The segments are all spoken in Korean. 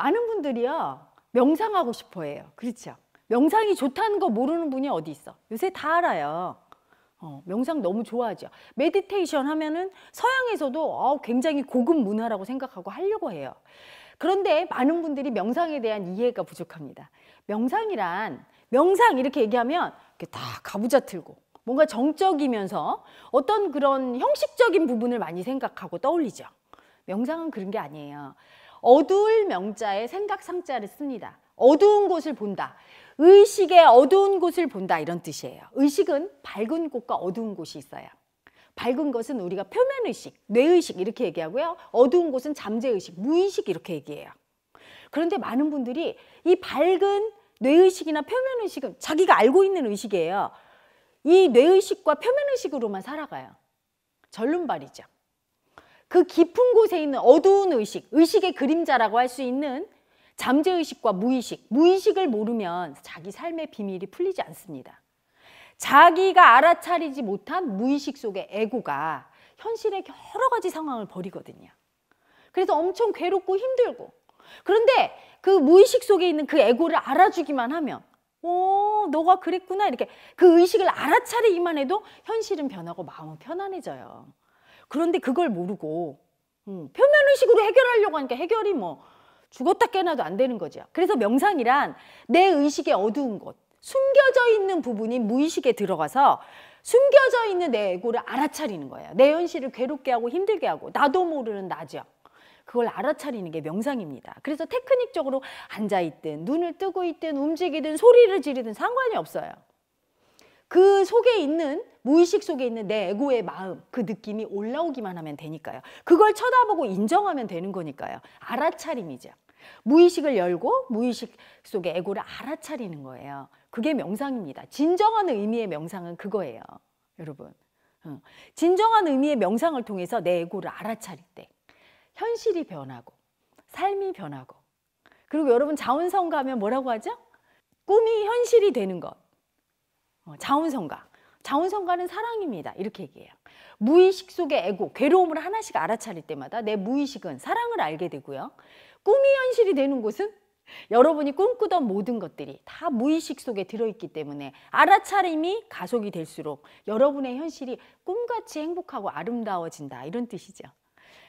많은 분들이요 명상하고 싶어해요. 그렇죠? 명상이 좋다는 거 모르는 분이 어디 있어? 요새 다 알아요. 어, 명상 너무 좋아하죠. 메디테이션 하면은 서양에서도 어, 굉장히 고급 문화라고 생각하고 하려고 해요. 그런데 많은 분들이 명상에 대한 이해가 부족합니다. 명상이란 명상 이렇게 얘기하면 이렇게 다 가부좌 틀고 뭔가 정적이면서 어떤 그런 형식적인 부분을 많이 생각하고 떠올리죠. 명상은 그런 게 아니에요. 어두울 명자의 생각 상자를 씁니다. 어두운 곳을 본다. 의식의 어두운 곳을 본다 이런 뜻이에요. 의식은 밝은 곳과 어두운 곳이 있어요. 밝은 것은 우리가 표면 의식, 뇌의식 이렇게 얘기하고요. 어두운 곳은 잠재 의식, 무의식 이렇게 얘기해요. 그런데 많은 분들이 이 밝은 뇌의식이나 표면 의식은 자기가 알고 있는 의식이에요. 이 뇌의식과 표면 의식으로만 살아가요. 절름발이죠. 그 깊은 곳에 있는 어두운 의식, 의식의 그림자라고 할 수 있는 잠재의식과 무의식, 무의식을 모르면 자기 삶의 비밀이 풀리지 않습니다. 자기가 알아차리지 못한 무의식 속의 애고가 현실의 여러 가지 상황을 벌이거든요. 그래서 엄청 괴롭고 힘들고 그런데 그 무의식 속에 있는 그 애고를 알아주기만 하면 오 어, 너가 그랬구나 이렇게 그 의식을 알아차리기만 해도 현실은 변하고 마음은 편안해져요. 그런데 그걸 모르고 음, 표면의식으로 해결하려고 하니까 해결이 뭐 죽었다 깨나도 어안 되는 거죠. 그래서 명상이란 내 의식의 어두운 곳, 숨겨져 있는 부분이 무의식에 들어가서 숨겨져 있는 내 에고를 알아차리는 거예요. 내 현실을 괴롭게 하고 힘들게 하고 나도 모르는 나죠. 그걸 알아차리는 게 명상입니다. 그래서 테크닉적으로 앉아있든 눈을 뜨고 있든 움직이든 소리를 지르든 상관이 없어요. 그 속에 있는 무의식 속에 있는 내 에고의 마음 그 느낌이 올라오기만 하면 되니까요. 그걸 쳐다보고 인정하면 되는 거니까요. 알아차림이죠. 무의식을 열고 무의식 속의 에고를 알아차리는 거예요. 그게 명상입니다. 진정한 의미의 명상은 그거예요. 여러분. 진정한 의미의 명상을 통해서 내 에고를 알아차릴 때 현실이 변하고 삶이 변하고 그리고 여러분 자원성 가면 뭐라고 하죠? 꿈이 현실이 되는 것. 어, 자원성가. 자원성가는 사랑입니다. 이렇게 얘기해요. 무의식 속의 애고, 괴로움을 하나씩 알아차릴 때마다 내 무의식은 사랑을 알게 되고요. 꿈이 현실이 되는 곳은 여러분이 꿈꾸던 모든 것들이 다 무의식 속에 들어있기 때문에 알아차림이 가속이 될수록 여러분의 현실이 꿈같이 행복하고 아름다워진다 이런 뜻이죠.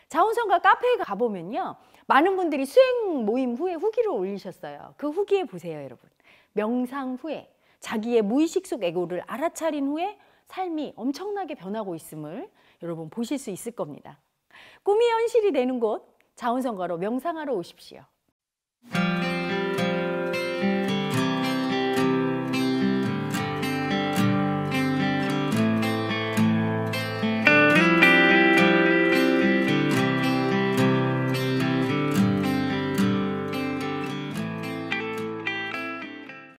자원성가 카페에 가보면요. 많은 분들이 수행 모임 후에 후기를 올리셨어요. 그 후기에 보세요 여러분. 명상 후에 자기의 무의식 속 에고를 알아차린 후에 삶이 엄청나게 변하고 있음을 여러분 보실 수 있을 겁니다. 꿈이 현실이 되는 곳 자원성가로 명상하러 오십시오.